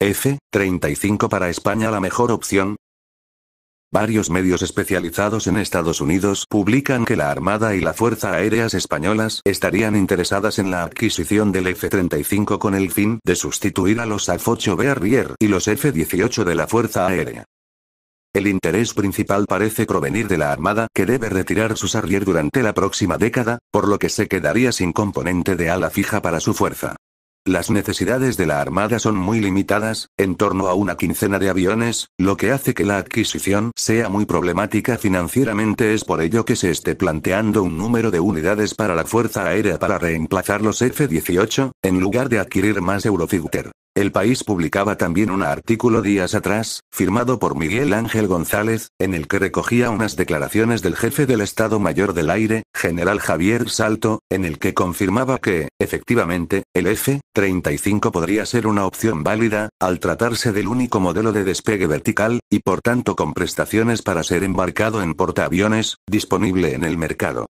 F, 35 para España la mejor opción. Varios medios especializados en Estados Unidos publican que la Armada y la Fuerza Aérea Españolas estarían interesadas en la adquisición del F-35 con el fin de sustituir a los AF-8B y los F-18 de la Fuerza Aérea. El interés principal parece provenir de la Armada, que debe retirar sus Arrier durante la próxima década, por lo que se quedaría sin componente de ala fija para su fuerza. Las necesidades de la Armada son muy limitadas, en torno a una quincena de aviones, lo que hace que la adquisición sea muy problemática financieramente. Es por ello que se esté planteando un número de unidades para la Fuerza Aérea para reemplazar los F-18, en lugar de adquirir más Eurofighter. El país publicaba también un artículo días atrás, firmado por Miguel Ángel González, en el que recogía unas declaraciones del jefe del Estado Mayor del Aire, general Javier Salto, en el que confirmaba que, efectivamente, el F-35 podría ser una opción válida, al tratarse del único modelo de despegue vertical, y por tanto con prestaciones para ser embarcado en portaaviones, disponible en el mercado.